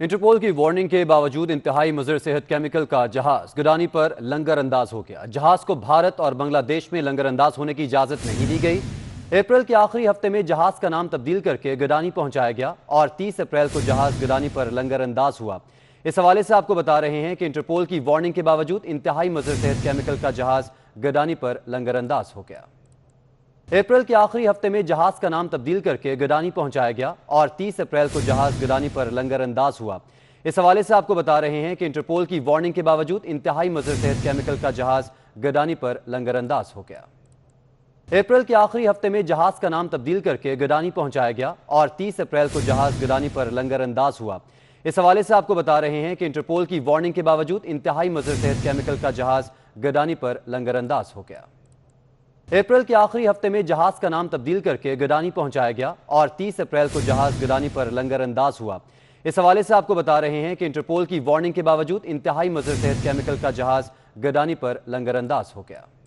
interpole की warning के बावजूद इंतहाई मजर सेहत केमिकल का जहाज गुडानी पर लंगर अंदाज हो गया जहाज को भारत और बांग्लादेश में लंगर अंदाज होने की इजाजत नहीं दी गई अप्रैल के आखिरी हफ्ते में जहाज का नाम तब्दील करके गडानी पहुंचाया गया और 30 अप्रैल को जहाज गडानी पर लंगर अंदाज हुआ इस हवाले से आपको बता रहे हैं कि इंटरपोल की वार्निंग के बावजूद इंतहाई मजर सेहत केमिकल का जहाज गडानी पर लंगर अंदाज हो गया अप्रैल के आखिरी हफ्ते में जहाज का नाम तब्दील करके गडानी पहुंचाया गया और 30 अप्रैल को जहाज गडानी पर लंगरअंदाज हुआ इस हवाले से आपको बता रहे हैं कि इंटरपोल की वार्निंग के बावजूद इंतहाई मजर सेहत केमिकल का जहाज गडानी पर लंगरअंदाज हो गया अप्रैल के आखिरी हफ्ते में जहाज का नाम तब्दील करके गडानी पहुंचाया गया और तीस अप्रैल को जहाज गडानी पर लंगर अंदाज हुआ इस हवाले से आपको बता रहे हैं कि इंटरपोल की वार्निंग के बावजूद इंतहाई मजर सेहत केमिकल का जहाज गडानी पर लंगरअंदाज हो गया अप्रैल के आखिरी हफ्ते में जहाज का नाम तब्दील करके गदानी पहुंचाया गया और 30 अप्रैल को जहाज गदानी पर लंगरअंदाज हुआ इस हवाले से आपको बता रहे हैं कि इंटरपोल की वार्निंग के बावजूद इंतहाई मजर तहत केमिकल का जहाज गदानी पर लंगरअंदाज हो गया